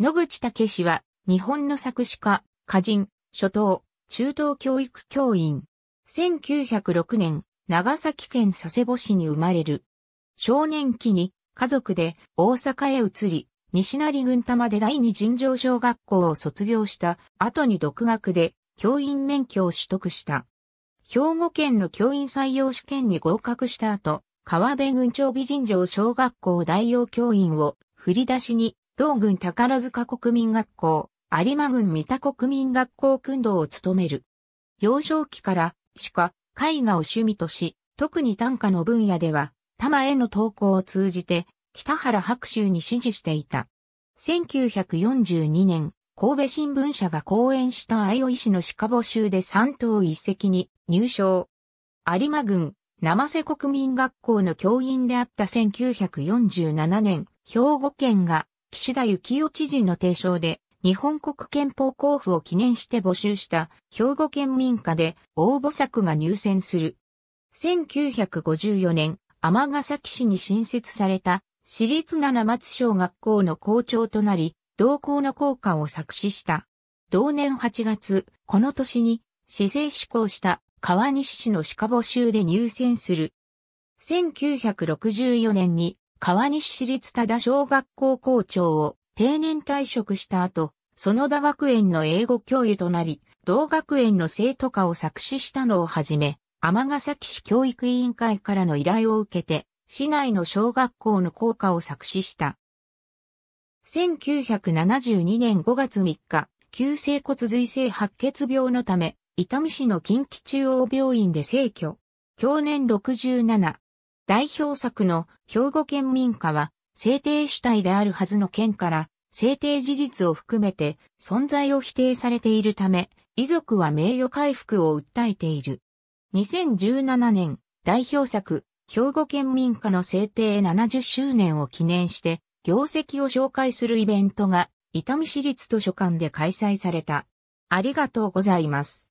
野口武氏は、日本の作詞家、歌人、初等、中等教育教員。1906年、長崎県佐世保市に生まれる。少年期に、家族で大阪へ移り、西成郡玉で第二尋常小学校を卒業した後に独学で教員免許を取得した。兵庫県の教員採用試験に合格した後、川辺郡長美尋城小学校代用教員を振り出しに同郡宝塚国民学校、有馬郡三田国民学校訓導を務める。幼少期から、鹿絵画を趣味とし、特に短歌の分野では、多摩への投稿を通じて、北原白秋に支持していた。1942年、神戸新聞社が講演したを医師の鹿募集で三等一席に入賞。有馬郡、生瀬国民学校の教員であった1947年、兵庫県が岸田幸雄知事の提唱で、日本国憲法交付を記念して募集した兵庫県民課で応募作が入選する。1954年、尼崎市に新設された私立七松小学校の校長となり、同校の校歌を作詞した。同年8月、この年に、市政施行した川西市の鹿募集で入選する。1964年に川西市立多田小学校校長を定年退職した後、園田学園の英語教諭となり、同学園の生徒化を作詞したのをはじめ、尼崎市教育委員会からの依頼を受けて、市内の小学校の校歌を作詞した。1972年5月3日、急性骨髄性白血病のため、伊丹市の近畿中央病院で逝去。去年67、代表作の兵庫県民歌は、制定主体であるはずの県から、制定事実を含めて存在を否定されているため、遺族は名誉回復を訴えている。2017年、代表作、兵庫県民歌の制定70周年を記念して、業績を紹介するイベントが、伊丹市立図書館で開催された。ありがとうございます。